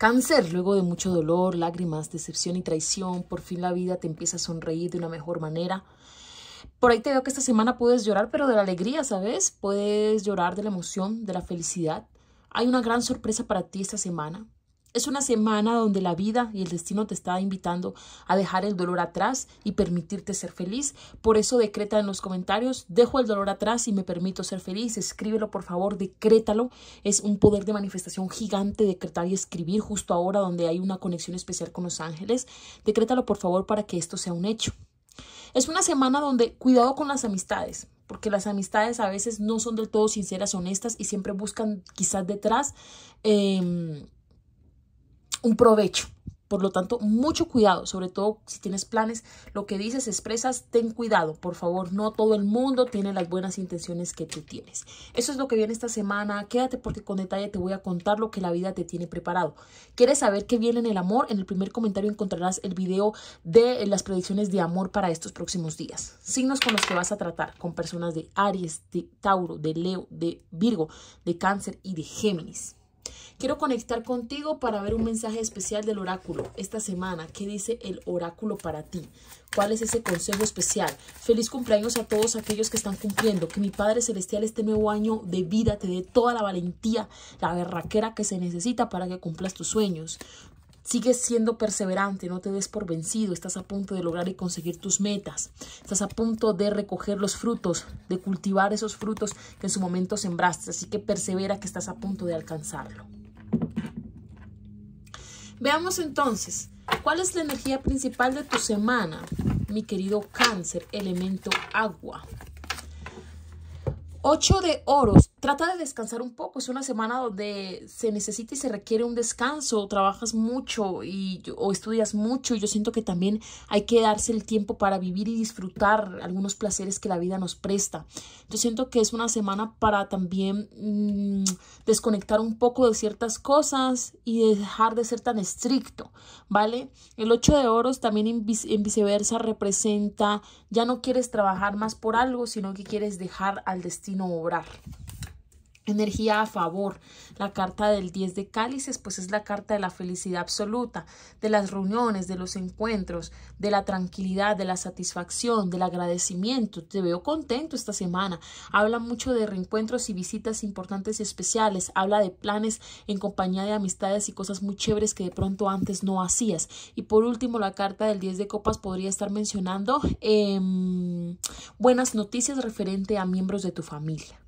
Cáncer, luego de mucho dolor, lágrimas, decepción y traición, por fin la vida te empieza a sonreír de una mejor manera. Por ahí te veo que esta semana puedes llorar, pero de la alegría, ¿sabes? Puedes llorar de la emoción, de la felicidad. Hay una gran sorpresa para ti esta semana. Es una semana donde la vida y el destino te está invitando a dejar el dolor atrás y permitirte ser feliz. Por eso decreta en los comentarios, dejo el dolor atrás y me permito ser feliz. Escríbelo, por favor, decrétalo. Es un poder de manifestación gigante decretar y escribir justo ahora donde hay una conexión especial con los ángeles. Decrétalo, por favor, para que esto sea un hecho. Es una semana donde cuidado con las amistades porque las amistades a veces no son del todo sinceras, honestas y siempre buscan quizás detrás em, un provecho. Por lo tanto, mucho cuidado, sobre todo si tienes planes, lo que dices, expresas, ten cuidado, por favor, no todo el mundo tiene las buenas intenciones que tú tienes. Eso es lo que viene esta semana, quédate porque con detalle te voy a contar lo que la vida te tiene preparado. ¿Quieres saber qué viene en el amor? En el primer comentario encontrarás el video de las predicciones de amor para estos próximos días. Signos con los que vas a tratar, con personas de Aries, de Tauro, de Leo, de Virgo, de Cáncer y de Géminis. Quiero conectar contigo para ver un mensaje especial del oráculo esta semana. ¿Qué dice el oráculo para ti? ¿Cuál es ese consejo especial? Feliz cumpleaños a todos aquellos que están cumpliendo. Que mi Padre Celestial este nuevo año de vida te dé toda la valentía, la berraquera que se necesita para que cumplas tus sueños. Sigue siendo perseverante, no te des por vencido, estás a punto de lograr y conseguir tus metas, estás a punto de recoger los frutos, de cultivar esos frutos que en su momento sembraste, así que persevera que estás a punto de alcanzarlo. Veamos entonces, ¿cuál es la energía principal de tu semana, mi querido cáncer, elemento agua? Ocho de oros trata de descansar un poco. Es una semana donde se necesita y se requiere un descanso. Trabajas mucho y, o estudias mucho. Y yo siento que también hay que darse el tiempo para vivir y disfrutar algunos placeres que la vida nos presta. Yo siento que es una semana para también mm, desconectar un poco de ciertas cosas y dejar de ser tan estricto, ¿vale? El 8 de oros también en, en viceversa representa ya no quieres trabajar más por algo, sino que quieres dejar al destino obrar. Energía a favor. La carta del 10 de cálices, pues es la carta de la felicidad absoluta, de las reuniones, de los encuentros, de la tranquilidad, de la satisfacción, del agradecimiento. Te veo contento esta semana. Habla mucho de reencuentros y visitas importantes y especiales. Habla de planes en compañía de amistades y cosas muy chéveres que de pronto antes no hacías. Y por último, la carta del 10 de copas podría estar mencionando em, buenas noticias referente a miembros de tu familia.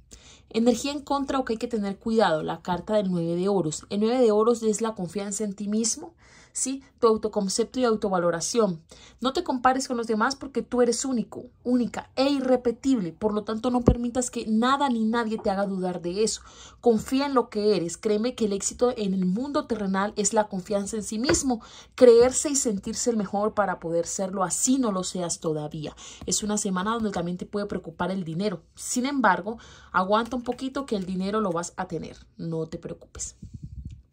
Energía en contra o que hay que tener cuidado, la carta del 9 de oros. El 9 de oros es la confianza en ti mismo, ¿sí? Tu autoconcepto y autovaloración. No te compares con los demás porque tú eres único, única e irrepetible. Por lo tanto, no permitas que nada ni nadie te haga dudar de eso. Confía en lo que eres. Créeme que el éxito en el mundo terrenal es la confianza en sí mismo, creerse y sentirse el mejor para poder serlo así no lo seas todavía. Es una semana donde también te puede preocupar el dinero. Sin embargo, aguanta un poquito que el dinero lo vas a tener. No te preocupes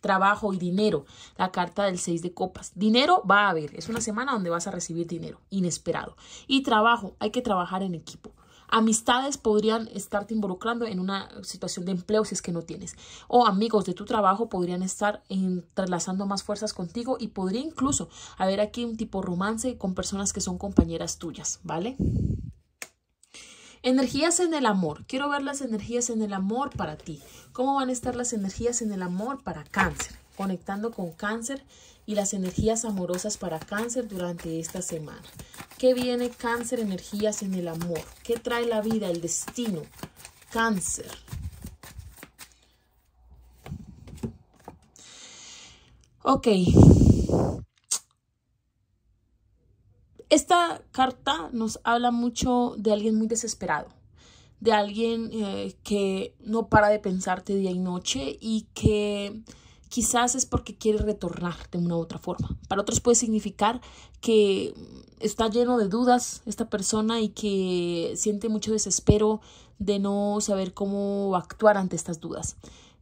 trabajo y dinero. La carta del 6 de copas. Dinero va a haber. Es una semana donde vas a recibir dinero inesperado. Y trabajo. Hay que trabajar en equipo. Amistades podrían estarte involucrando en una situación de empleo si es que no tienes. O amigos de tu trabajo podrían estar entrelazando más fuerzas contigo y podría incluso haber aquí un tipo romance con personas que son compañeras tuyas, ¿vale? Energías en el amor. Quiero ver las energías en el amor para ti. ¿Cómo van a estar las energías en el amor para cáncer? Conectando con cáncer y las energías amorosas para cáncer durante esta semana. ¿Qué viene cáncer? Energías en el amor. ¿Qué trae la vida, el destino? Cáncer. Ok. Esta carta nos habla mucho de alguien muy desesperado, de alguien eh, que no para de pensarte día y noche y que quizás es porque quiere retornar de una u otra forma. Para otros puede significar que está lleno de dudas esta persona y que siente mucho desespero de no saber cómo actuar ante estas dudas.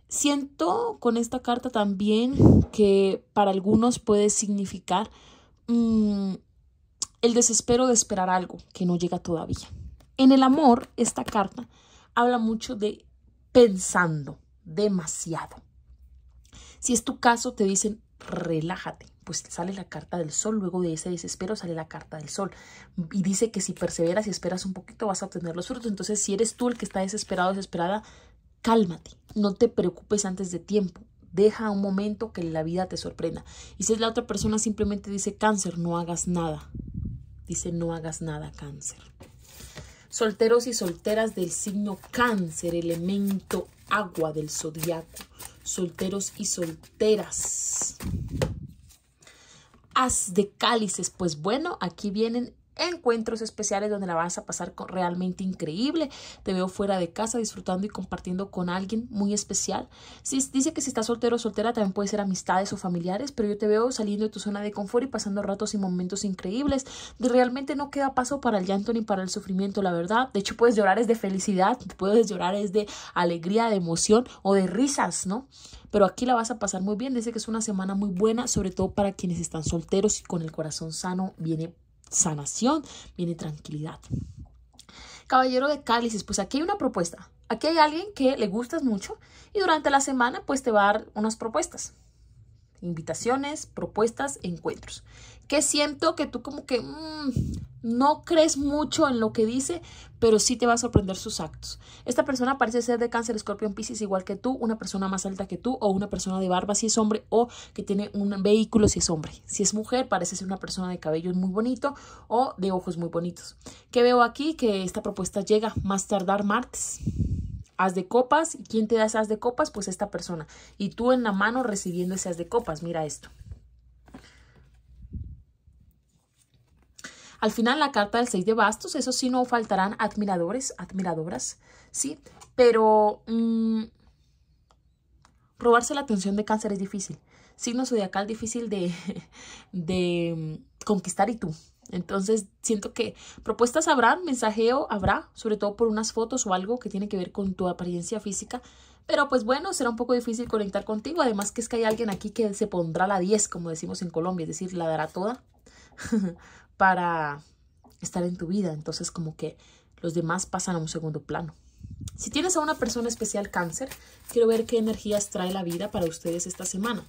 Siento con esta carta también que para algunos puede significar mm, el desespero de esperar algo que no llega todavía. En el amor, esta carta habla mucho de pensando demasiado. Si es tu caso, te dicen relájate, pues sale la carta del sol, luego de ese desespero sale la carta del sol y dice que si perseveras y esperas un poquito vas a obtener los frutos, entonces si eres tú el que está desesperado, desesperada, cálmate, no te preocupes antes de tiempo, deja un momento que la vida te sorprenda y si es la otra persona simplemente dice cáncer, no hagas nada, Dice, no hagas nada cáncer. Solteros y solteras del signo cáncer, elemento agua del zodiaco. Solteros y solteras. Haz de cálices. Pues bueno, aquí vienen encuentros especiales donde la vas a pasar realmente increíble. Te veo fuera de casa disfrutando y compartiendo con alguien muy especial. Si, dice que si estás soltero o soltera también puede ser amistades o familiares, pero yo te veo saliendo de tu zona de confort y pasando ratos y momentos increíbles. Realmente no queda paso para el llanto ni para el sufrimiento, la verdad. De hecho, puedes llorar es de felicidad, puedes llorar es de alegría, de emoción o de risas, ¿no? pero aquí la vas a pasar muy bien. Dice que es una semana muy buena, sobre todo para quienes están solteros y con el corazón sano viene sanación, viene tranquilidad. Caballero de cálices, pues aquí hay una propuesta. Aquí hay alguien que le gustas mucho y durante la semana pues te va a dar unas propuestas invitaciones, propuestas, encuentros. Que siento que tú como que mm, no crees mucho en lo que dice, pero sí te va a sorprender sus actos. Esta persona parece ser de cáncer, escorpión, piscis, igual que tú, una persona más alta que tú, o una persona de barba si es hombre, o que tiene un vehículo si es hombre. Si es mujer, parece ser una persona de cabello muy bonito o de ojos muy bonitos. que veo aquí? Que esta propuesta llega más tardar martes haz de copas. ¿Y quién te da esas de copas? Pues esta persona. Y tú en la mano recibiendo esas de copas. Mira esto. Al final la carta del 6 de bastos, eso sí no faltarán admiradores, admiradoras, ¿sí? Pero Probarse mm, la atención de cáncer es difícil. Signo zodiacal difícil de, de mm, conquistar y tú, entonces, siento que propuestas habrán, mensajeo habrá, sobre todo por unas fotos o algo que tiene que ver con tu apariencia física. Pero pues bueno, será un poco difícil conectar contigo. Además que es que hay alguien aquí que se pondrá la 10, como decimos en Colombia, es decir, la dará toda para estar en tu vida. Entonces, como que los demás pasan a un segundo plano. Si tienes a una persona especial cáncer, quiero ver qué energías trae la vida para ustedes esta semana.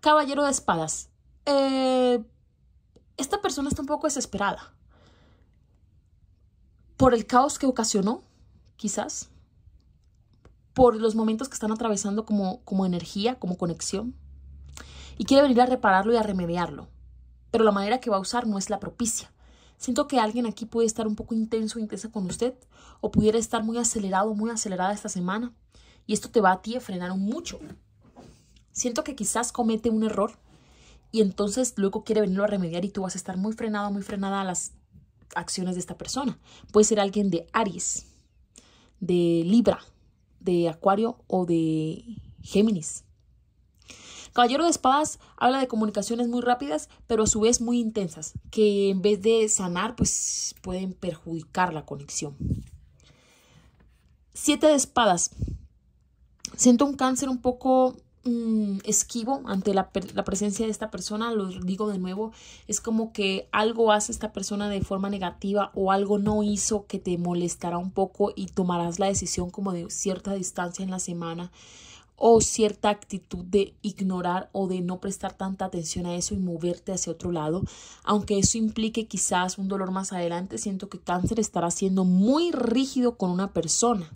Caballero de espadas. Eh, esta persona está un poco desesperada. Por el caos que ocasionó, quizás. Por los momentos que están atravesando como, como energía, como conexión. Y quiere venir a repararlo y a remediarlo. Pero la manera que va a usar no es la propicia. Siento que alguien aquí puede estar un poco intenso, e intensa con usted, o pudiera estar muy acelerado, muy acelerada esta semana. Y esto te va a ti a frenar mucho. Siento que quizás comete un error y entonces luego quiere venirlo a remediar y tú vas a estar muy frenado, muy frenada a las acciones de esta persona. Puede ser alguien de Aries, de Libra, de Acuario o de Géminis. Caballero de Espadas habla de comunicaciones muy rápidas, pero a su vez muy intensas, que en vez de sanar, pues pueden perjudicar la conexión. Siete de Espadas. Siento un cáncer un poco Mm, esquivo ante la, la, presencia de esta persona, lo digo de nuevo, es como que algo hace esta persona de forma negativa o algo no hizo que te molestará un poco y tomarás la decisión como de cierta distancia en la semana o cierta actitud de ignorar o de no prestar tanta atención a eso y moverte hacia otro lado, aunque eso implique quizás un dolor más adelante, siento que cáncer estará siendo muy rígido con una persona,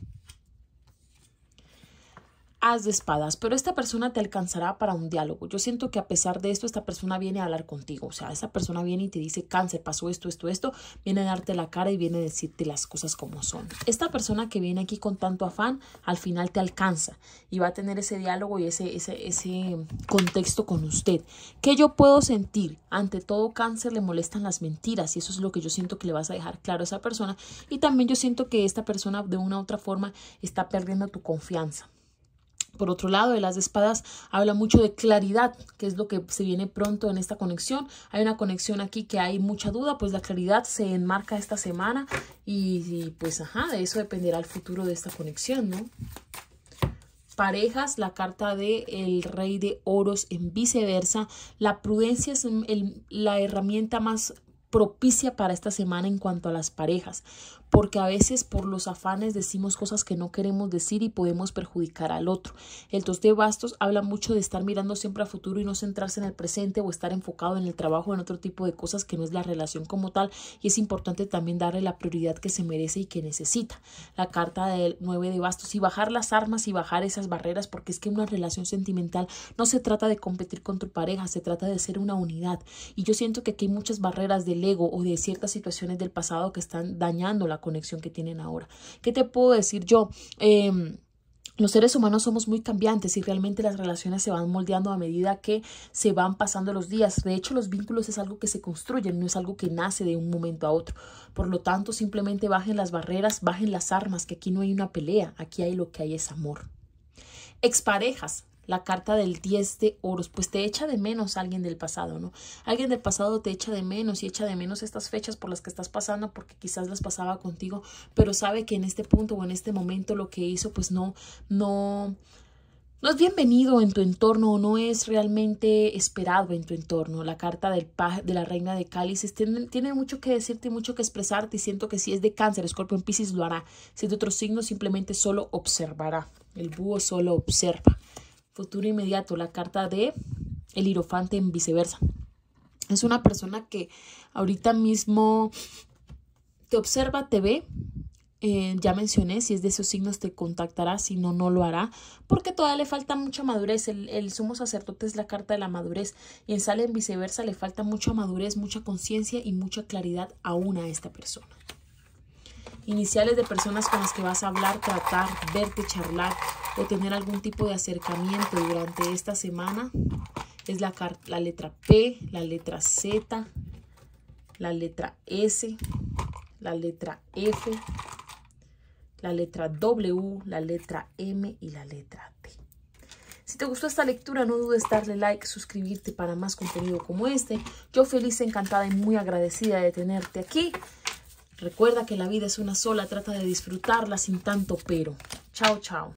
haz de espadas, pero esta persona te alcanzará para un diálogo. Yo siento que a pesar de esto, esta persona viene a hablar contigo. O sea, esa persona viene y te dice, cáncer, pasó esto, esto, esto, viene a darte la cara y viene a decirte las cosas como son. Esta persona que viene aquí con tanto afán, al final te alcanza y va a tener ese diálogo y ese, ese, ese contexto con usted. ¿Qué yo puedo sentir? Ante todo cáncer le molestan las mentiras y eso es lo que yo siento que le vas a dejar claro a esa persona. Y también yo siento que esta persona de una u otra forma está perdiendo tu confianza. Por otro lado, de las Espadas habla mucho de claridad, que es lo que se viene pronto en esta conexión. Hay una conexión aquí que hay mucha duda, pues la claridad se enmarca esta semana y, pues ajá, de eso dependerá el futuro de esta conexión, ¿no? parejas, la carta de el rey de oros en viceversa. La prudencia es la herramienta más propicia para esta semana en cuanto a las parejas porque a veces por los afanes decimos cosas que no queremos decir y podemos perjudicar al otro. El dos de bastos habla mucho de estar mirando siempre a futuro y no centrarse en el presente o estar enfocado en el trabajo en otro tipo de cosas que no es la relación como tal y es importante también darle la prioridad que se merece y que necesita. La carta del 9 de bastos y bajar las armas y bajar esas barreras porque es que una relación sentimental no se trata de competir con tu pareja, se trata de ser una unidad y yo siento que aquí hay muchas barreras del ego o de ciertas situaciones del pasado que están dañando la conexión que tienen ahora. ¿Qué te puedo decir yo? Em, los seres humanos somos muy cambiantes y realmente las relaciones se van moldeando a medida que se van pasando los días. De hecho, los vínculos es algo que se construyen, no es algo que nace de un momento a otro. Por lo tanto, simplemente bajen las barreras, bajen las armas, que aquí no hay una pelea, aquí hay lo que hay es amor. Exparejas, la carta del 10 de oros, pues te echa de menos alguien del pasado, ¿no? Alguien del pasado te echa de menos y echa de menos estas fechas por las que estás pasando porque quizás las pasaba contigo, pero sabe que en este punto o en este momento lo que hizo pues no, no, no es bienvenido en tu entorno o no es realmente esperado en tu entorno. La carta del de la reina de cálices tiene, mucho que decirte, mucho que expresarte y siento que si es de cáncer, en piscis lo hará. Si es de otro signo, simplemente solo observará. El búho solo observa futuro inmediato, la carta de el hierofante en viceversa. Es una persona que ahorita mismo te observa, te ve. Eh, ya mencioné, si es de esos signos te contactará, si no, no lo hará, porque todavía le falta mucha madurez. El, el sumo sacerdote es la carta de la madurez y en Sale en viceversa le falta mucha madurez, mucha conciencia y mucha claridad aún a esta persona iniciales de personas con las que vas a hablar, tratar, verte, charlar, o tener algún tipo de acercamiento durante esta semana es la, la letra P, la letra Z, la letra S, la letra F, la letra W, la letra M y la letra T. Si te gustó esta lectura, no dudes darle like, suscribirte para más contenido como este. Yo feliz, encantada y muy agradecida de tenerte aquí. Recuerda que la vida es una sola, trata de disfrutarla sin tanto pero. Chao, chao.